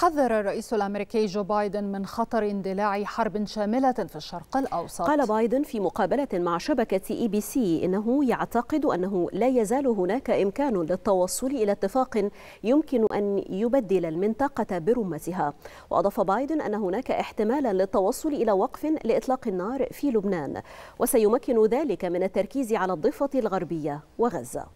حذر الرئيس الامريكي جو بايدن من خطر اندلاع حرب شامله في الشرق الاوسط. قال بايدن في مقابله مع شبكه اي بي سي انه يعتقد انه لا يزال هناك امكان للتوصل الى اتفاق يمكن ان يبدل المنطقه برمتها. واضاف بايدن ان هناك احتمالا للتوصل الى وقف لاطلاق النار في لبنان وسيمكن ذلك من التركيز على الضفه الغربيه وغزه.